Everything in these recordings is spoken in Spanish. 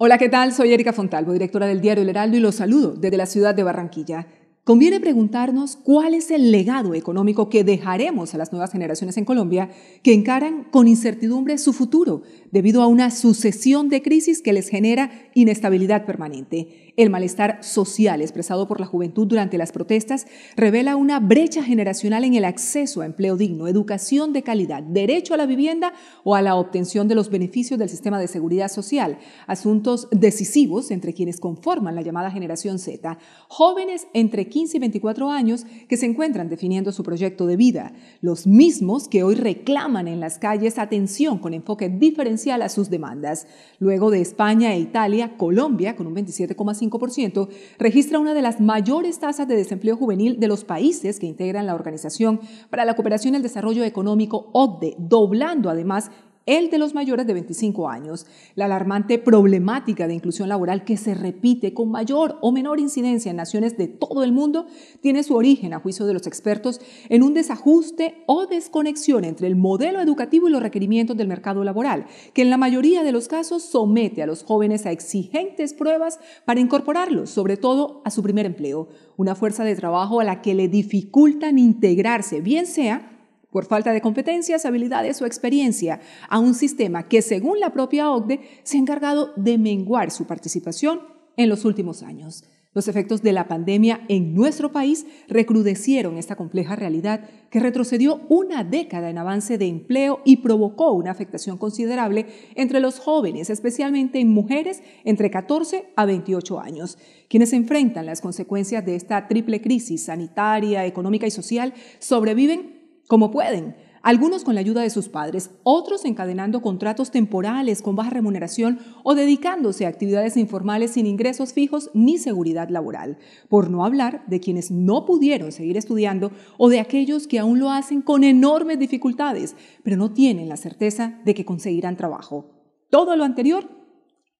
Hola, ¿qué tal? Soy Erika Fontalvo, directora del diario El Heraldo, y los saludo desde la ciudad de Barranquilla. Conviene preguntarnos cuál es el legado económico que dejaremos a las nuevas generaciones en Colombia que encaran con incertidumbre su futuro debido a una sucesión de crisis que les genera inestabilidad permanente. El malestar social expresado por la juventud durante las protestas revela una brecha generacional en el acceso a empleo digno, educación de calidad, derecho a la vivienda o a la obtención de los beneficios del sistema de seguridad social, asuntos decisivos entre quienes conforman la llamada generación Z, jóvenes entre quienes 15 y 24 años que se encuentran definiendo su proyecto de vida, los mismos que hoy reclaman en las calles atención con enfoque diferencial a sus demandas. Luego de España e Italia, Colombia, con un 27,5%, registra una de las mayores tasas de desempleo juvenil de los países que integran la Organización para la Cooperación y el Desarrollo Económico, OCDE, doblando además el de los mayores de 25 años. La alarmante problemática de inclusión laboral que se repite con mayor o menor incidencia en naciones de todo el mundo tiene su origen, a juicio de los expertos, en un desajuste o desconexión entre el modelo educativo y los requerimientos del mercado laboral, que en la mayoría de los casos somete a los jóvenes a exigentes pruebas para incorporarlos, sobre todo a su primer empleo, una fuerza de trabajo a la que le dificultan integrarse, bien sea por falta de competencias, habilidades o experiencia a un sistema que, según la propia OCDE, se ha encargado de menguar su participación en los últimos años. Los efectos de la pandemia en nuestro país recrudecieron esta compleja realidad que retrocedió una década en avance de empleo y provocó una afectación considerable entre los jóvenes, especialmente en mujeres entre 14 a 28 años. Quienes enfrentan las consecuencias de esta triple crisis sanitaria, económica y social sobreviven como pueden, algunos con la ayuda de sus padres, otros encadenando contratos temporales con baja remuneración o dedicándose a actividades informales sin ingresos fijos ni seguridad laboral, por no hablar de quienes no pudieron seguir estudiando o de aquellos que aún lo hacen con enormes dificultades, pero no tienen la certeza de que conseguirán trabajo. Todo lo anterior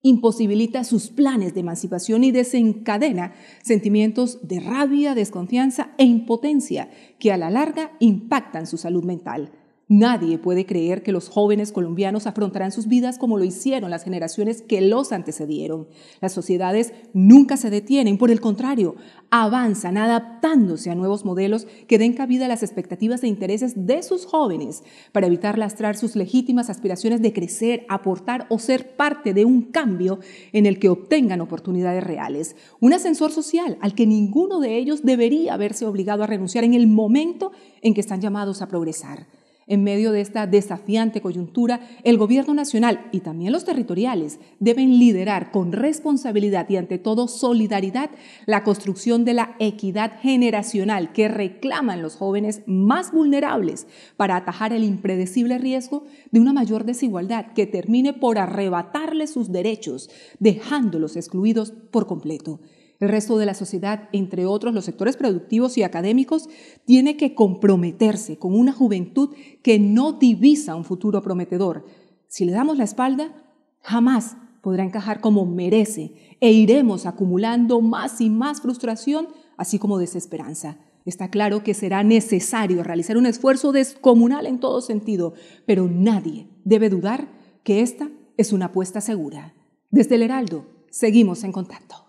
imposibilita sus planes de emancipación y desencadena sentimientos de rabia, desconfianza e impotencia que a la larga impactan su salud mental. Nadie puede creer que los jóvenes colombianos afrontarán sus vidas como lo hicieron las generaciones que los antecedieron. Las sociedades nunca se detienen, por el contrario, avanzan adaptándose a nuevos modelos que den cabida a las expectativas e intereses de sus jóvenes para evitar lastrar sus legítimas aspiraciones de crecer, aportar o ser parte de un cambio en el que obtengan oportunidades reales. Un ascensor social al que ninguno de ellos debería haberse obligado a renunciar en el momento en que están llamados a progresar. En medio de esta desafiante coyuntura, el gobierno nacional y también los territoriales deben liderar con responsabilidad y ante todo solidaridad la construcción de la equidad generacional que reclaman los jóvenes más vulnerables para atajar el impredecible riesgo de una mayor desigualdad que termine por arrebatarles sus derechos, dejándolos excluidos por completo. El resto de la sociedad, entre otros los sectores productivos y académicos, tiene que comprometerse con una juventud que no divisa un futuro prometedor. Si le damos la espalda, jamás podrá encajar como merece e iremos acumulando más y más frustración, así como desesperanza. Está claro que será necesario realizar un esfuerzo descomunal en todo sentido, pero nadie debe dudar que esta es una apuesta segura. Desde el Heraldo, seguimos en contacto.